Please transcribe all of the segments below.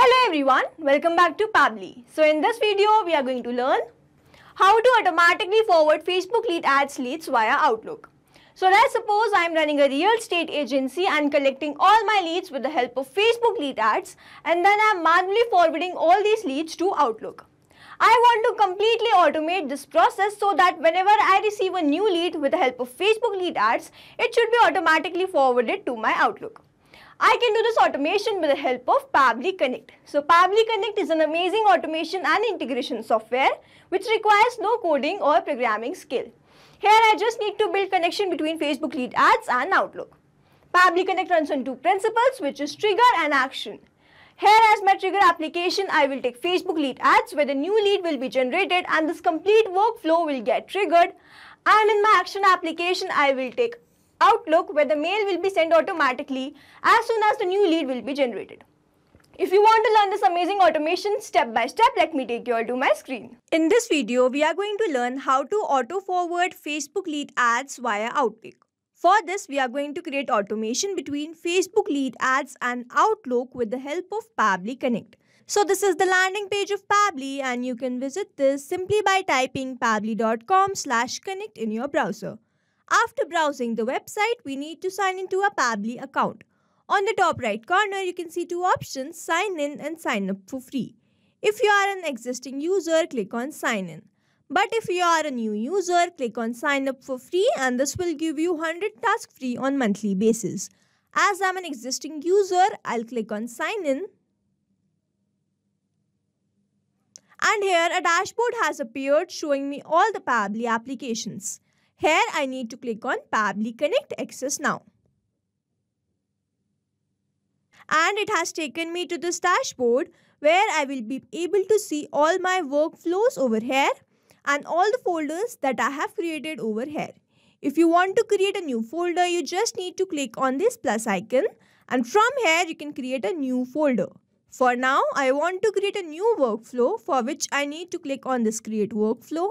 Hello everyone, welcome back to Pabli. So in this video, we are going to learn how to automatically forward Facebook lead ads leads via Outlook. So let's suppose I am running a real estate agency and collecting all my leads with the help of Facebook lead ads and then I am manually forwarding all these leads to Outlook. I want to completely automate this process so that whenever I receive a new lead with the help of Facebook lead ads, it should be automatically forwarded to my Outlook. I can do this automation with the help of Pavli Connect. So Pavli Connect is an amazing automation and integration software which requires no coding or programming skill. Here I just need to build connection between Facebook lead ads and Outlook. Pavli Connect runs on two principles which is trigger and action. Here as my trigger application, I will take Facebook lead ads where the new lead will be generated and this complete workflow will get triggered. And in my action application, I will take Outlook where the mail will be sent automatically as soon as the new lead will be generated. If you want to learn this amazing automation step by step, let me take you all to my screen. In this video, we are going to learn how to auto forward Facebook lead ads via Outlook. For this, we are going to create automation between Facebook lead ads and Outlook with the help of Pably Connect. So this is the landing page of Pably and you can visit this simply by typing pably.com slash connect in your browser. After browsing the website, we need to sign into a Pably account. On the top right corner, you can see two options, sign in and sign up for free. If you are an existing user, click on sign in. But if you are a new user, click on sign up for free and this will give you 100 tasks free on monthly basis. As I'm an existing user, I'll click on sign in. And here a dashboard has appeared showing me all the Pably applications. Here I need to click on Public Connect Access now. And it has taken me to this dashboard where I will be able to see all my workflows over here and all the folders that I have created over here. If you want to create a new folder, you just need to click on this plus icon and from here you can create a new folder. For now, I want to create a new workflow for which I need to click on this create workflow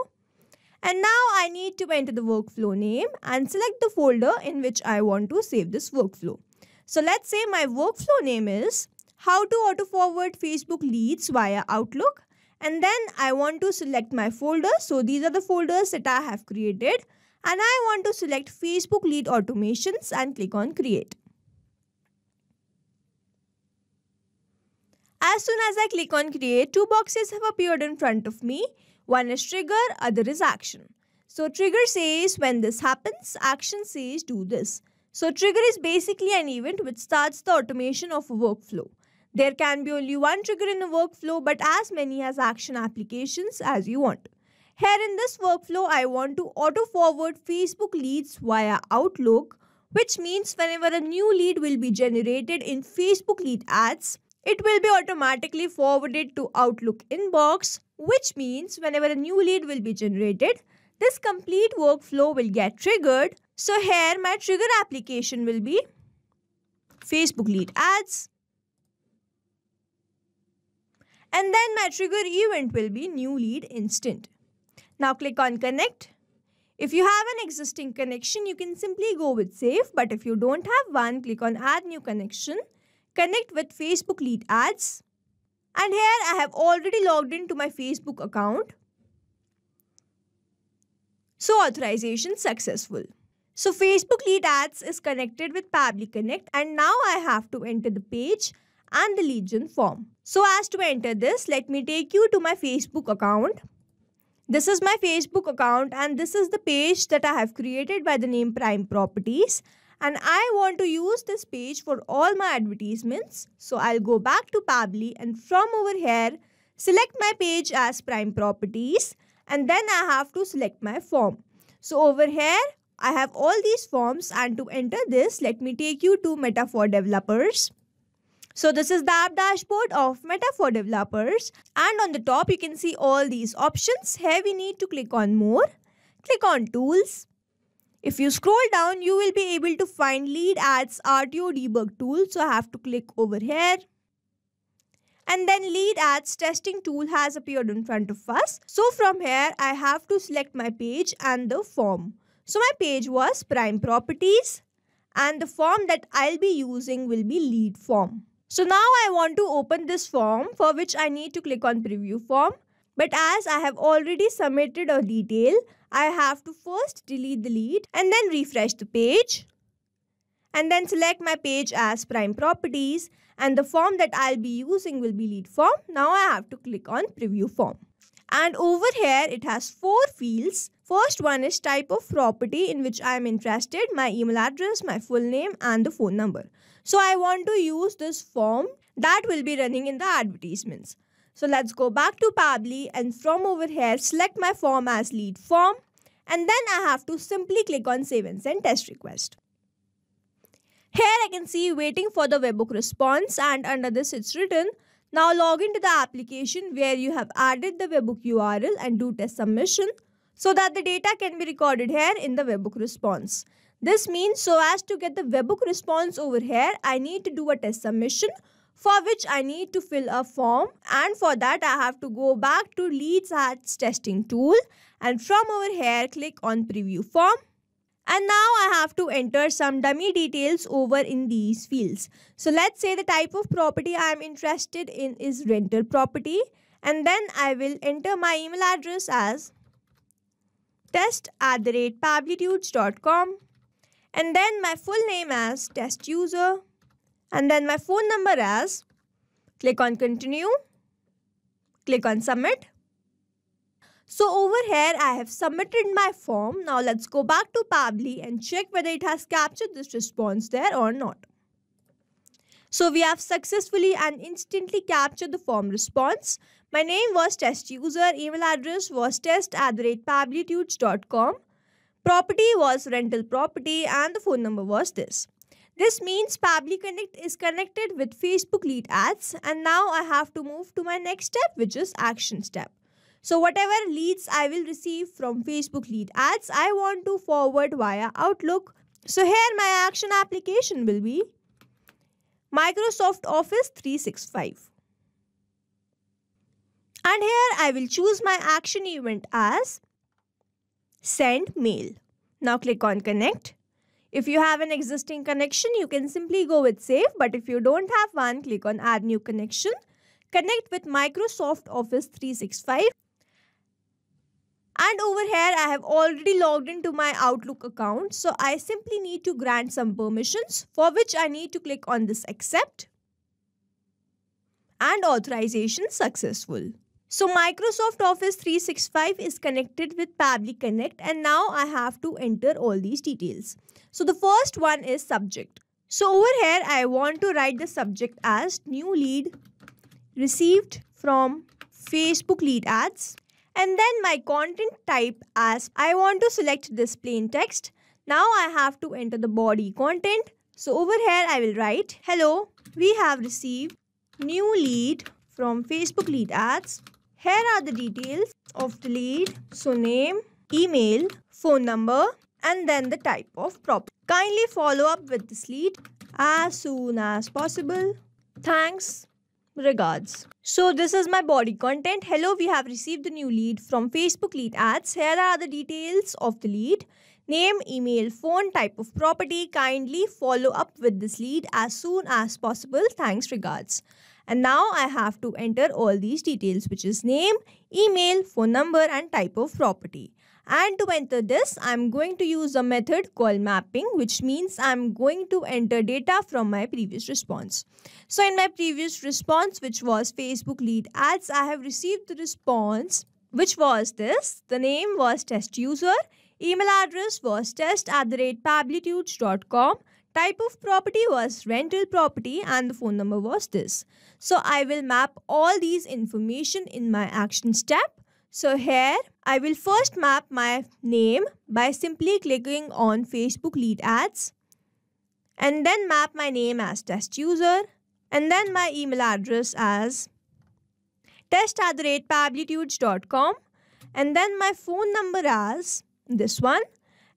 and now I need to enter the workflow name and select the folder in which I want to save this workflow. So let's say my workflow name is how to auto forward Facebook leads via Outlook. And then I want to select my folder. So these are the folders that I have created. And I want to select Facebook lead automations and click on create. As soon as I click on create, two boxes have appeared in front of me. One is trigger, other is action. So trigger says when this happens, action says do this. So trigger is basically an event which starts the automation of a workflow. There can be only one trigger in a workflow but as many as action applications as you want. Here in this workflow, I want to auto forward Facebook leads via Outlook which means whenever a new lead will be generated in Facebook lead ads, it will be automatically forwarded to Outlook inbox which means whenever a new lead will be generated, this complete workflow will get triggered. So here my trigger application will be Facebook lead ads. And then my trigger event will be new lead instant. Now click on connect. If you have an existing connection, you can simply go with save. But if you don't have one, click on add new connection. Connect with Facebook lead ads and here I have already logged into my Facebook account. So authorization successful. So Facebook lead ads is connected with Pabli Connect and now I have to enter the page and the legion form. So as to enter this, let me take you to my Facebook account. This is my Facebook account and this is the page that I have created by the name Prime Properties and I want to use this page for all my advertisements. So I'll go back to Pably and from over here, select my page as prime properties and then I have to select my form. So over here, I have all these forms and to enter this, let me take you to Meta for Developers. So this is the app dashboard of Meta for Developers and on the top you can see all these options. Here we need to click on more, click on tools if you scroll down, you will be able to find lead ads RTO debug tool. So I have to click over here. And then lead ads testing tool has appeared in front of us. So from here, I have to select my page and the form. So my page was prime properties and the form that I'll be using will be lead form. So now I want to open this form for which I need to click on preview form but as I have already submitted a detail, I have to first delete the lead and then refresh the page. And then select my page as prime properties and the form that I'll be using will be lead form. Now I have to click on preview form. And over here it has four fields. First one is type of property in which I am interested, my email address, my full name and the phone number. So I want to use this form that will be running in the advertisements. So let's go back to Pabli and from over here select my form as lead form and then I have to simply click on save and send test request. Here I can see waiting for the webhook response and under this it's written now log into the application where you have added the webhook URL and do test submission so that the data can be recorded here in the webhook response. This means so as to get the webhook response over here I need to do a test submission for which I need to fill a form and for that I have to go back to Leeds Hats testing tool and from over here click on preview form and now I have to enter some dummy details over in these fields. So let's say the type of property I am interested in is rental property and then I will enter my email address as test at the rate and then my full name as test user and then my phone number as click on continue click on submit so over here I have submitted my form now let's go back to pably and check whether it has captured this response there or not so we have successfully and instantly captured the form response my name was test user email address was test at the property was rental property and the phone number was this this means Pabli Connect is connected with Facebook lead ads and now I have to move to my next step which is action step. So whatever leads I will receive from Facebook lead ads I want to forward via Outlook. So here my action application will be Microsoft Office 365. And here I will choose my action event as send mail. Now click on connect. If you have an existing connection, you can simply go with Save. But if you don't have one, click on Add New Connection. Connect with Microsoft Office 365. And over here, I have already logged into my Outlook account. So I simply need to grant some permissions for which I need to click on this Accept and authorization successful. So Microsoft Office 365 is connected with Public Connect and now I have to enter all these details. So the first one is subject. So over here I want to write the subject as new lead received from Facebook lead ads and then my content type as I want to select this plain text. Now I have to enter the body content. So over here I will write hello we have received new lead from Facebook lead ads here are the details of the lead, so name, email, phone number and then the type of property. Kindly follow up with this lead as soon as possible. Thanks. Regards. So this is my body content. Hello, we have received the new lead from Facebook lead ads. Here are the details of the lead. Name, email, phone, type of property. Kindly follow up with this lead as soon as possible. Thanks, regards. And now I have to enter all these details which is name, email, phone number and type of property. And to enter this, I'm going to use a method called mapping, which means I'm going to enter data from my previous response. So in my previous response, which was Facebook lead ads, I have received the response, which was this. The name was test user Email address was test at the rate pablitudes.com. Type of property was rental property and the phone number was this. So I will map all these information in my action step. So here I will first map my name by simply clicking on Facebook lead ads and then map my name as test user and then my email address as test at the rate pablitudes.com and then my phone number as this one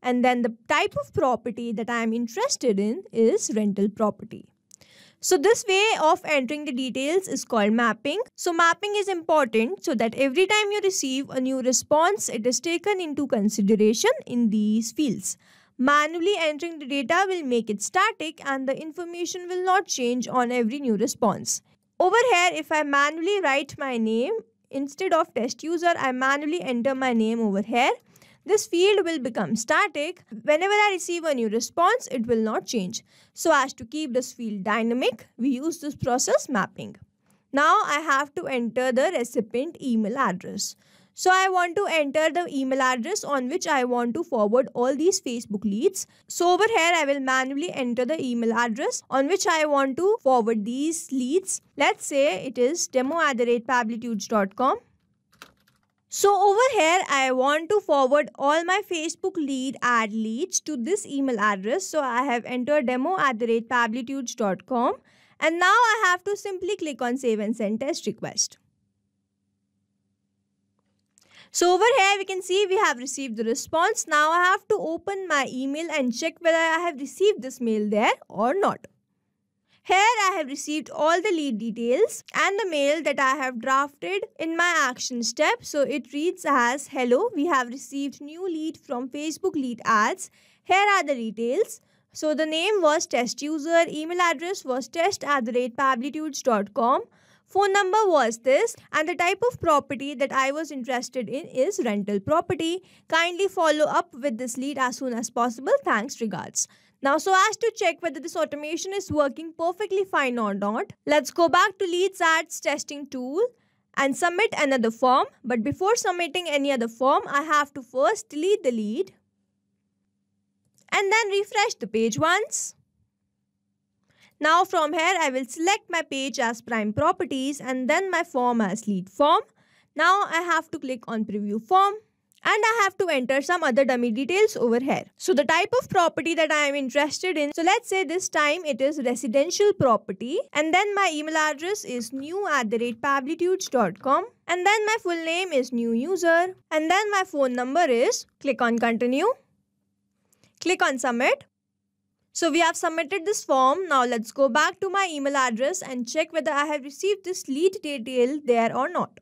and then the type of property that I am interested in is rental property. So this way of entering the details is called mapping. So mapping is important so that every time you receive a new response, it is taken into consideration in these fields. Manually entering the data will make it static and the information will not change on every new response. Over here, if I manually write my name, instead of test user, I manually enter my name over here this field will become static. Whenever I receive a new response, it will not change. So as to keep this field dynamic, we use this process mapping. Now I have to enter the recipient email address. So I want to enter the email address on which I want to forward all these Facebook leads. So over here I will manually enter the email address on which I want to forward these leads. Let's say it is demo at the rate so over here, I want to forward all my Facebook lead ad leads to this email address. So I have entered demo at the rate pablitudes.com and now I have to simply click on save and send test request. So over here, we can see we have received the response. Now I have to open my email and check whether I have received this mail there or not. Here I have received all the lead details and the mail that I have drafted in my action step. So it reads as hello we have received new lead from Facebook lead ads. Here are the details. So the name was test user, email address was test at the rate pablitudes.com. Phone number was this and the type of property that I was interested in is rental property. Kindly follow up with this lead as soon as possible. Thanks regards. Now, so as to check whether this automation is working perfectly fine or not, let's go back to Leads Ads testing tool and submit another form. But before submitting any other form, I have to first delete the lead and then refresh the page once. Now from here, I will select my page as prime properties and then my form as lead form. Now I have to click on preview form and I have to enter some other dummy details over here. So the type of property that I am interested in, so let's say this time it is residential property and then my email address is new at the rate and then my full name is new user and then my phone number is click on continue, click on submit. So we have submitted this form. Now let's go back to my email address and check whether I have received this lead detail there or not.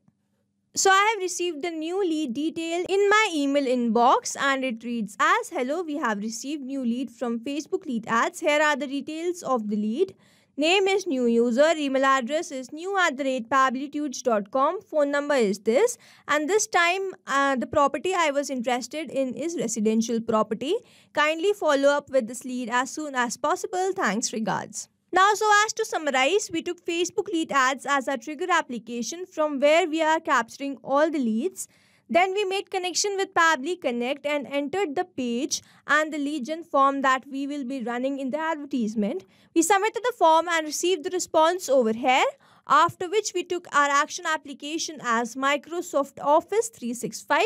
So I have received the new lead detail in my email inbox and it reads as hello we have received new lead from Facebook lead ads. Here are the details of the lead. Name is new user, email address is new at the rate pablitudes.com, phone number is this and this time uh, the property I was interested in is residential property. Kindly follow up with this lead as soon as possible. Thanks regards. Now so as to summarize, we took Facebook lead ads as our trigger application from where we are capturing all the leads. Then we made connection with Pably Connect and entered the page and the legend form that we will be running in the advertisement. We submitted the form and received the response over here, after which we took our action application as Microsoft Office 365,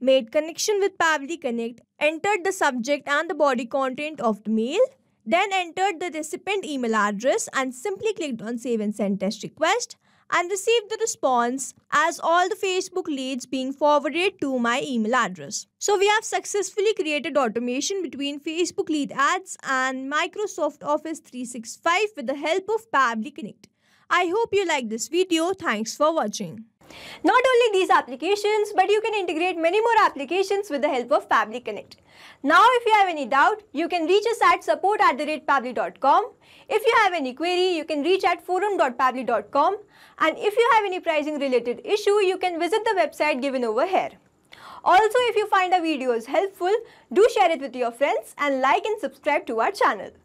made connection with Pably Connect, entered the subject and the body content of the mail, then entered the recipient email address and simply clicked on save and send test request and received the response as all the Facebook leads being forwarded to my email address. So we have successfully created automation between Facebook lead ads and Microsoft Office 365 with the help of Pably Connect. I hope you like this video. Thanks for watching. Not only these applications, but you can integrate many more applications with the help of Pabli Connect. Now, if you have any doubt, you can reach us at support at the rate If you have any query, you can reach at forum.pabli.com. And if you have any pricing related issue, you can visit the website given over here. Also, if you find our videos helpful, do share it with your friends and like and subscribe to our channel.